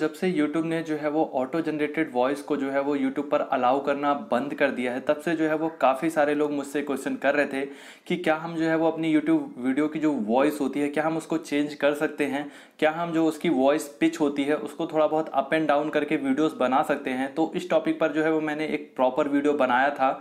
जब से यूट्यूब ने जो है वो ऑटो जनरेटेड वॉइस को जो है वो यूट्यूब पर अलाउ करना बंद कर दिया है तब से जो है वो काफ़ी सारे लोग मुझसे क्वेश्चन कर रहे थे कि क्या हम जो है वो अपनी यूट्यूब वीडियो की जो वॉइस होती है क्या हम उसको चेंज कर सकते हैं क्या हम जो उसकी वॉइस पिच होती है उसको थोड़ा बहुत अप एंड डाउन करके वीडियोज़ बना सकते हैं तो इस टॉपिक पर जो है वो मैंने एक प्रॉपर वीडियो बनाया था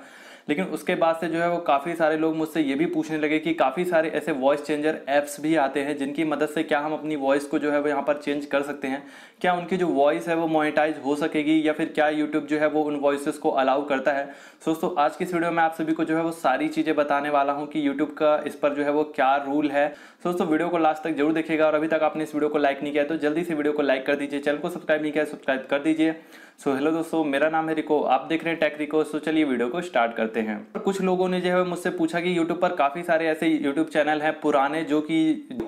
लेकिन उसके बाद से जो है वो काफ़ी सारे लोग मुझसे ये भी पूछने लगे कि काफ़ी सारे ऐसे वॉइस चेंजर ऐप्स भी आते हैं जिनकी मदद से क्या हम अपनी वॉइस को जो है वो यहाँ पर चेंज कर सकते हैं क्या उनकी जो वॉइस है वो मोनिटाइज हो सकेगी या फिर क्या यूट्यूब जो है वो उन वॉइस को अलाउ करता है दोस्तों आज की इस वीडियो में आप सभी को जो है वो सारी चीज़ें बताने वाला हूँ कि यूट्यूब का इस पर जो है वो क्या रूल है दोस्तों वीडियो को लास्ट तक जरूर देखेगा और अभी तक आपने इस वीडियो को लाइक नहीं किया तो जल्दी से वीडियो को लाइक कर दीजिए चैनल को सब्सक्राइब नहीं किया सब्सक्राइब कर दीजिए सो हेलो दोस्तों मेरा नाम है रिको आप देख रहे हैं टेक रिको सो चलिए वीडियो को स्टार्ट करते हैं करते हैं कुछ लोगों ने जो है मुझसे पूछा कि YouTube पर काफ़ी सारे ऐसे YouTube चैनल हैं पुराने जो कि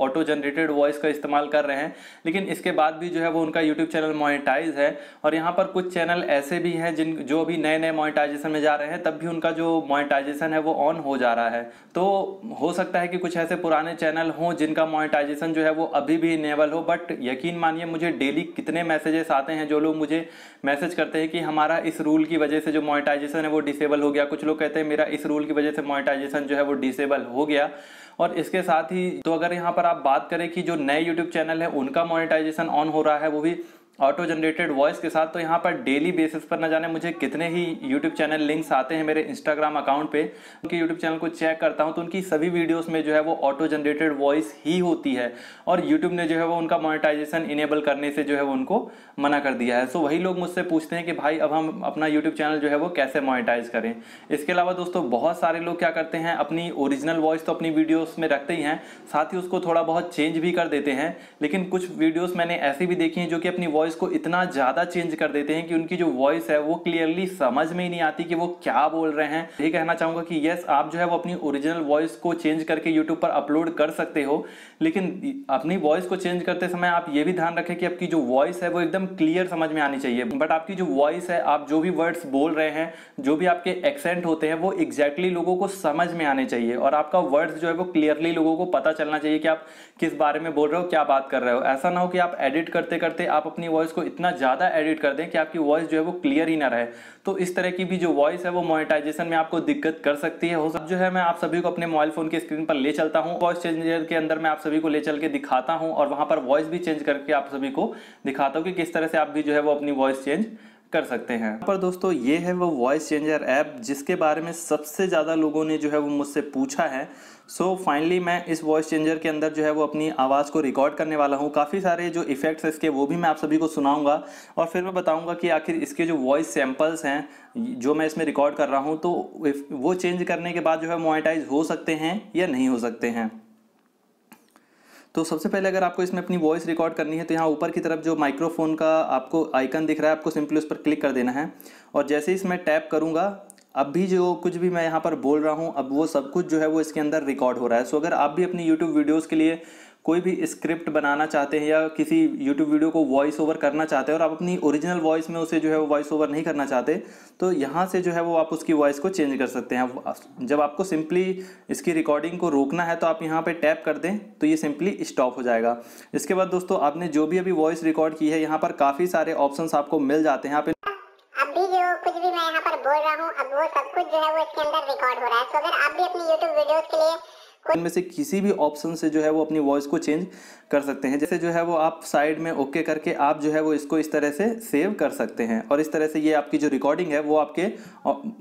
ऑटो जनरेटेड वॉइस का इस्तेमाल कर रहे हैं लेकिन इसके बाद भी जो है वो उनका YouTube चैनल मोनेटाइज है और यहाँ पर कुछ चैनल ऐसे भी हैं जिन जो अभी नए नए मोनेटाइजेशन में जा रहे हैं तब भी उनका जो मोनेटाइजेशन है वो ऑन हो जा रहा है तो हो सकता है कि कुछ ऐसे पुराने चैनल हों जिनका मोनेटाइजेशन जो है वो अभी भी इनेबल हो बट यकीन मानिए मुझे डेली कितने मैसेजेस आते हैं जो लोग मुझे मैसेज करते हैं कि हमारा इस रूल की वजह से जो मोनेटाइजेशन है वो डिसेबल हो गया कुछ लोग कहते हैं मेरा इस रूल की वजह से मोनेटाइजेशन जो है वो डिसेबल हो गया और इसके साथ ही तो अगर यहाँ पर आप बात करें कि जो नए यूट्यूब चैनल है उनका मोनेटाइजेशन ऑन हो रहा है वो भी ऑटो जनरेटेड वॉइस के साथ तो यहाँ पर डेली बेसिस पर ना जाने मुझे कितने ही यूट्यूब चैनल लिंक्स आते हैं मेरे इंस्टाग्राम अकाउंट पे उनके यूट्यूब चैनल को चेक करता हूँ तो उनकी सभी वीडियोस में जो है वो ऑटो जनरेटेड वॉइस ही होती है और यूट्यूब ने जो है वो उनका मोनिटाइजेशन इनेबल करने से जो है वो उनको मना कर दिया है सो वही लोग मुझसे पूछते हैं कि भाई अब हम अपना यूट्यूब चैनल जो है वो कैसे मोनिटाइज करें इसके अलावा दोस्तों बहुत सारे लोग क्या करते हैं अपनी ओरिजिनल वॉइस तो अपनी वीडियोस में रखते ही हैं साथ ही उसको थोड़ा बहुत चेंज भी कर देते हैं लेकिन कुछ वीडियोज मैंने ऐसी भी देखी हैं जो कि अपनी वॉइस वॉइस को इतना ज़्यादा चेंज कर देते हैं कि उनकी जो वॉइस है वो क्लियरली समझ में ही नहीं आती कि वो क्या बोल रहे हैं ये कहना चाहूंगा कि यस आप जो है वो अपनी ओरिजिनल वॉइस को चेंज करके यूट्यूब पर अपलोड कर सकते हो लेकिन अपनी वॉइस को चेंज करते समय आप ये भी ध्यान रखें कि आपकी जो वॉइस है वो एकदम क्लियर समझ में आनी चाहिए बट आपकी जो वॉइस है आप जो भी वर्ड्स बोल रहे हैं जो भी आपके एक्सेंट होते हैं वो एग्जैक्टली exactly लोगों को समझ में आने चाहिए और आपका वर्ड्स जो है वो क्लियरली लोगों को पता चलना चाहिए कि आप किस बारे में बोल रहे हो क्या बात कर रहे हो ऐसा ना हो कि आप एडिट करते करते आप अपनी अपनी वॉइस को इतना ज़्यादा एडिट कर दें कि आपकी वॉइस जो है वो क्लियर ही ना रहे तो इस तरह की भी जो वॉइस है वो मोनेटाइजेशन में आपको दिक्कत कर सकती है हो सब जो है मैं आप सभी को अपने मोबाइल फोन की स्क्रीन पर ले चलता हूँ वॉइस चेंजर के अंदर मैं आप सभी को ले चल के दिखाता हूँ और वहाँ पर वॉइस भी चेंज करके आप सभी को दिखाता हूँ कि किस तरह से आप भी जो है वो अपनी वॉइस चेंज कर सकते हैं पर दोस्तों ये है वो वॉइस चेंजर ऐप जिसके बारे में सबसे ज़्यादा लोगों ने जो है वो मुझसे पूछा है सो so, फाइनली मैं इस वॉइस चेंजर के अंदर जो है वो अपनी आवाज़ को रिकॉर्ड करने वाला हूँ काफ़ी सारे जो इफ़ेक्ट्स इसके वो भी मैं आप सभी को सुनाऊंगा और फिर मैं बताऊंगा कि आखिर इसके जो वॉइस सैम्पल्स हैं जो मैं इसमें रिकॉर्ड कर रहा हूँ तो वो चेंज करने के बाद जो है मोनिटाइज हो सकते हैं या नहीं हो सकते हैं तो सबसे पहले अगर आपको इसमें अपनी वॉइस रिकॉर्ड करनी है तो यहाँ ऊपर की तरफ जो माइक्रोफोन का आपको आइकन दिख रहा है आपको सिंपली उस पर क्लिक कर देना है और जैसे ही इसमें टैप करूँगा अब भी जो कुछ भी मैं यहाँ पर बोल रहा हूँ अब वो सब कुछ जो है वो इसके अंदर रिकॉर्ड हो रहा है सो अगर आप भी अपनी यूट्यूब वीडियोज़ के लिए कोई भी स्क्रिप्ट बनाना चाहते हैं या किसी यूट्यूब वीडियो को वॉइस ओवर करना चाहते हैं और आप अपनी ओरिजिनल वॉइस में उसे जो है वो वॉइस ओवर नहीं करना चाहते तो यहाँ से जो है वो आप उसकी वॉइस को चेंज कर सकते हैं जब आपको सिंपली इसकी रिकॉर्डिंग को रोकना है तो आप यहाँ पर टैप कर दें तो ये सिंपली स्टॉप हो जाएगा इसके बाद दोस्तों आपने जो भी अभी वॉइस रिकॉर्ड की है यहाँ पर काफ़ी सारे ऑप्शन आपको मिल जाते हैं आप कुछ भी मैं यहाँ पर बोल रहा हूँ अब वो सब कुछ जो है वो इसके अंदर रिकॉर्ड हो रहा है सो अगर आप भी अपनी YouTube वीडियोस के लिए तो में से किसी भी ऑप्शन से जो है वो अपनी वॉइस को चेंज कर सकते हैं जैसे जो है वो आप साइड में ओके okay करके आप जो है वो इसको इस तरह से सेव कर सकते हैं और इस तरह से ये आपकी जो रिकॉर्डिंग है वो आपके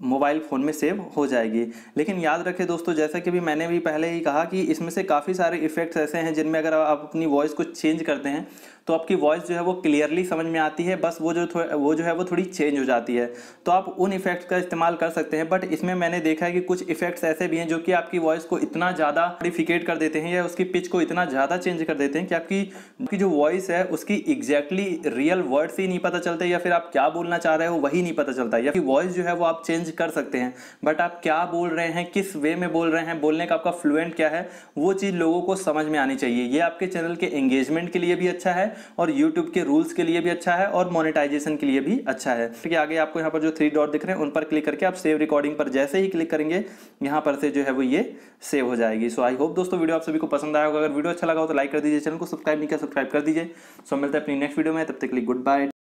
मोबाइल फ़ोन में सेव हो जाएगी लेकिन याद रखें दोस्तों जैसा कि भी मैंने भी पहले ही कहा कि इसमें से काफ़ी सारे इफेक्ट्स ऐसे हैं जिनमें अगर आप अपनी वॉइस को चेंज करते हैं तो आपकी वॉइस जो है वो क्लियरली समझ में आती है बस वो जो वो जो है वो थोड़ी चेंज हो जाती है तो आप उन इफेक्ट्स का इस्तेमाल कर सकते हैं बट इसमें मैंने देखा है कि कुछ इफेक्ट्स ऐसे भी हैं जो कि आपकी वॉइस को इतना ज़्यादा मॉडिफिकेट कर देते हैं या उसकी पिच को इतना ज़्यादा चेंज कर देते हैं कि आपकी आपकी जो वॉइस है उसकी एग्जैक्टली रियल वर्ड से ही नहीं पता चलते या फिर आप क्या बोलना चाह रहे हो वही नहीं पता चलता या फिर वॉइस जो है वो आप चेंज कर सकते हैं बट आप क्या बोल रहे हैं किस वे में बोल रहे हैं बोलने का आपका फ्लुएंट क्या है वो चीज़ लोगों को समझ में आनी चाहिए ये आपके चैनल के एंगेजमेंट के लिए भी अच्छा है और यूट्यूब के रूल्स के लिए भी अच्छा है और मोनिटाइजेशन के लिए भी अच्छा है ठीक है आगे आपको यहाँ पर जो थ्री डॉट दिख रहे हैं उन पर क्लिक करके आप सेव रिकॉर्डिंग पर जैसे ही क्लिक करेंगे यहाँ पर से जो है वो ये सेव हो जाएगी सो आई होप दोस्तों वीडियो आप सभी को पसंद आया होगा अगर वीडियो अच्छा लगा हो तो लाइक कर दीजिए चैनल को सब्सक्राइब नहीं किया सब्सक्राइब कर दीजिए सो मिलते हैं अपनी नेक्स्ट वीडियो में तब तक के लिए गुड बाय